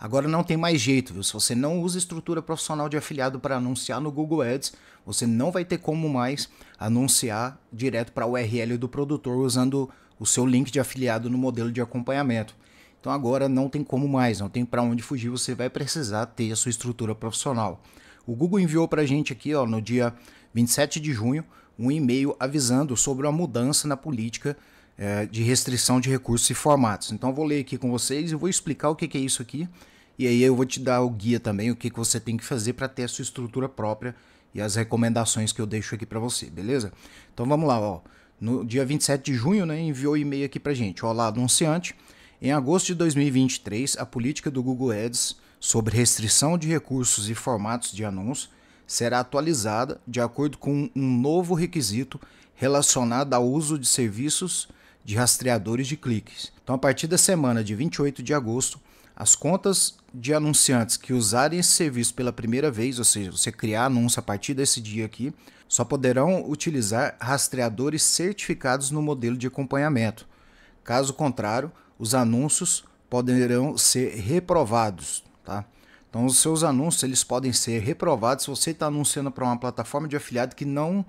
Agora não tem mais jeito, viu? Se você não usa estrutura profissional de afiliado para anunciar no Google Ads, você não vai ter como mais anunciar direto para a URL do produtor usando o seu link de afiliado no modelo de acompanhamento. Então agora não tem como mais, não tem para onde fugir, você vai precisar ter a sua estrutura profissional. O Google enviou para a gente aqui ó, no dia 27 de junho um e-mail avisando sobre a mudança na política eh, de restrição de recursos e formatos. Então vou ler aqui com vocês e vou explicar o que, que é isso aqui e aí eu vou te dar o guia também, o que, que você tem que fazer para ter a sua estrutura própria e as recomendações que eu deixo aqui para você, beleza? Então vamos lá, ó. No dia 27 de junho, né, enviou e-mail aqui pra gente. Olá, anunciante. Em agosto de 2023, a política do Google Ads sobre restrição de recursos e formatos de anúncio será atualizada de acordo com um novo requisito relacionado ao uso de serviços de rastreadores de cliques. Então, a partir da semana de 28 de agosto, as contas de anunciantes que usarem esse serviço pela primeira vez, ou seja, você criar anúncio a partir desse dia aqui, só poderão utilizar rastreadores certificados no modelo de acompanhamento. Caso contrário, os anúncios poderão ser reprovados, tá? Então, os seus anúncios eles podem ser reprovados se você está anunciando para uma plataforma de afiliado que não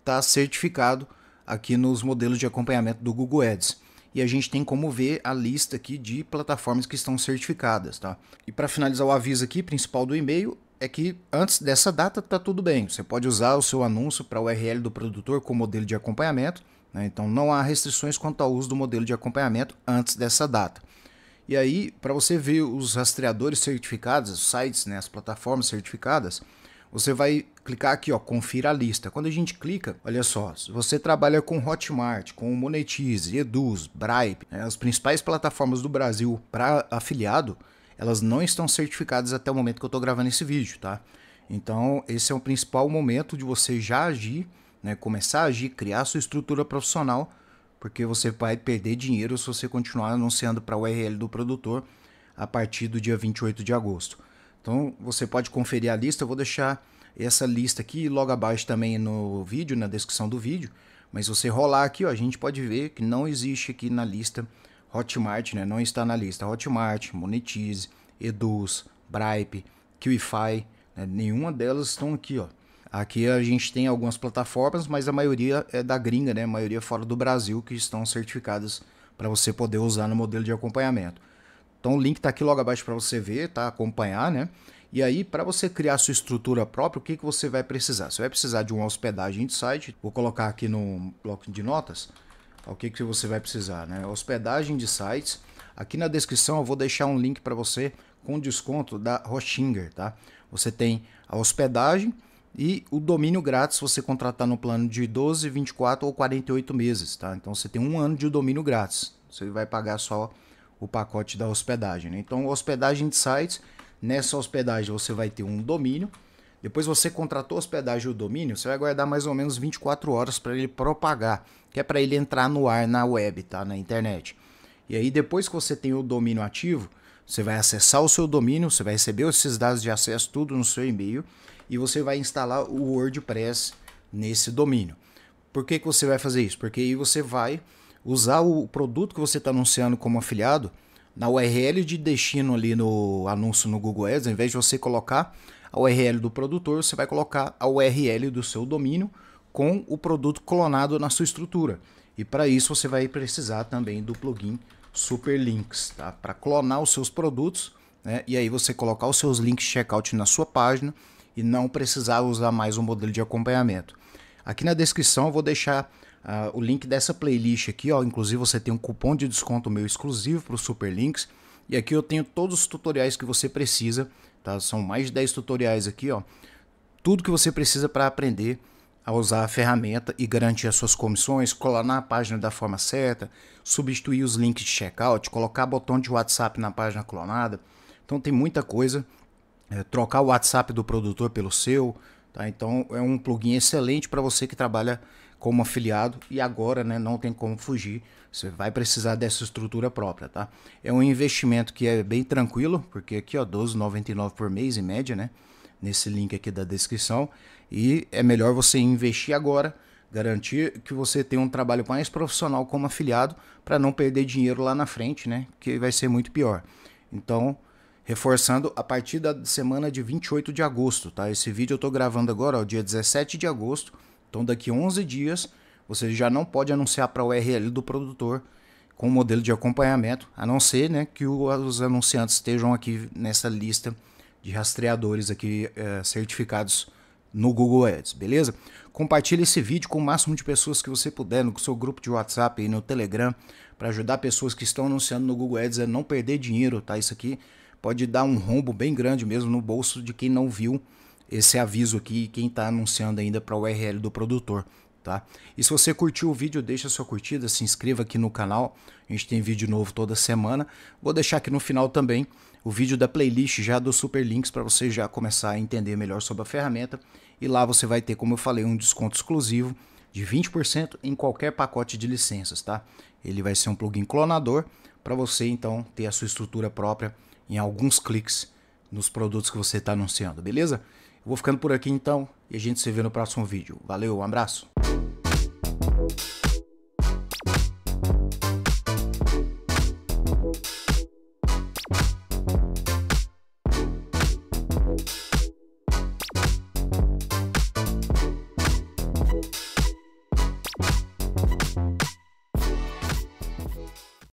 está certificado aqui nos modelos de acompanhamento do Google Ads e a gente tem como ver a lista aqui de plataformas que estão certificadas, tá? E para finalizar o aviso aqui principal do e-mail é que antes dessa data tá tudo bem. Você pode usar o seu anúncio para o URL do produtor com modelo de acompanhamento, né? então não há restrições quanto ao uso do modelo de acompanhamento antes dessa data. E aí, para você ver os rastreadores certificados, os sites, né, as plataformas certificadas, você vai clicar aqui, ó, confira a lista. Quando a gente clica, olha só, se você trabalha com Hotmart, com Monetize, Eduz, Bripe, né, as principais plataformas do Brasil para afiliado, elas não estão certificadas até o momento que eu estou gravando esse vídeo, tá? Então, esse é o principal momento de você já agir, né, começar a agir, criar sua estrutura profissional, porque você vai perder dinheiro se você continuar anunciando para o URL do produtor a partir do dia 28 de agosto. Então, você pode conferir a lista, eu vou deixar essa lista aqui, logo abaixo também no vídeo, na descrição do vídeo. Mas você rolar aqui, ó, a gente pode ver que não existe aqui na lista Hotmart, né? Não está na lista Hotmart, Monetize, Eduz, Bripe, QIFI, né? nenhuma delas estão aqui, ó. Aqui a gente tem algumas plataformas, mas a maioria é da gringa, né? A maioria fora do Brasil que estão certificadas para você poder usar no modelo de acompanhamento. Então o link está aqui logo abaixo para você ver, tá? Acompanhar, né? E aí, para você criar sua estrutura própria, o que, que você vai precisar? Você vai precisar de uma hospedagem de site. Vou colocar aqui no bloco de notas tá? o que, que você vai precisar, né? Hospedagem de sites. Aqui na descrição eu vou deixar um link para você com desconto da Rochinger, tá? Você tem a hospedagem e o domínio grátis você contratar no plano de 12, 24 ou 48 meses, tá? Então você tem um ano de domínio grátis. Você vai pagar só o pacote da hospedagem. Né? Então, hospedagem de sites Nessa hospedagem você vai ter um domínio. Depois você contratou a hospedagem e o domínio, você vai guardar mais ou menos 24 horas para ele propagar, que é para ele entrar no ar na web, tá? Na internet. E aí depois que você tem o domínio ativo, você vai acessar o seu domínio, você vai receber esses dados de acesso tudo no seu e-mail e você vai instalar o WordPress nesse domínio. Por que, que você vai fazer isso? Porque aí você vai usar o produto que você está anunciando como afiliado na URL de destino ali no anúncio no Google Ads, ao invés de você colocar a URL do produtor, você vai colocar a URL do seu domínio com o produto clonado na sua estrutura. E para isso você vai precisar também do plugin Superlinks, tá? Para clonar os seus produtos, né? E aí você colocar os seus links checkout na sua página e não precisar usar mais o um modelo de acompanhamento. Aqui na descrição eu vou deixar Uh, o link dessa playlist aqui, ó. Inclusive você tem um cupom de desconto meu exclusivo para os Super Links. E aqui eu tenho todos os tutoriais que você precisa, tá? São mais de 10 tutoriais aqui, ó. Tudo que você precisa para aprender a usar a ferramenta e garantir as suas comissões, colar na página da forma certa, substituir os links de checkout, colocar botão de WhatsApp na página clonada. Então tem muita coisa. É, trocar o WhatsApp do produtor pelo seu, tá? Então é um plugin excelente para você que trabalha como afiliado e agora né, não tem como fugir. Você vai precisar dessa estrutura própria, tá? É um investimento que é bem tranquilo, porque aqui ó, R$12,99 por mês em média, né? Nesse link aqui da descrição. E é melhor você investir agora, garantir que você tem um trabalho mais profissional como afiliado para não perder dinheiro lá na frente, né? Que vai ser muito pior. Então, reforçando a partir da semana de 28 de agosto, tá? Esse vídeo eu tô gravando agora, ó, dia 17 de agosto então, daqui 11 dias, você já não pode anunciar para a URL do produtor com o modelo de acompanhamento, a não ser né, que os anunciantes estejam aqui nessa lista de rastreadores aqui é, certificados no Google Ads, beleza? Compartilhe esse vídeo com o máximo de pessoas que você puder no seu grupo de WhatsApp e no Telegram para ajudar pessoas que estão anunciando no Google Ads a não perder dinheiro, tá? Isso aqui pode dar um rombo bem grande mesmo no bolso de quem não viu esse aviso aqui, quem está anunciando ainda para o URL do produtor. Tá? E se você curtiu o vídeo, deixa sua curtida, se inscreva aqui no canal. A gente tem vídeo novo toda semana. Vou deixar aqui no final também o vídeo da playlist já do Super Links para você já começar a entender melhor sobre a ferramenta. E lá você vai ter, como eu falei, um desconto exclusivo de 20% em qualquer pacote de licenças, tá? Ele vai ser um plugin clonador para você então ter a sua estrutura própria em alguns cliques nos produtos que você está anunciando, beleza? Eu vou ficando por aqui então e a gente se vê no próximo vídeo. Valeu, um abraço!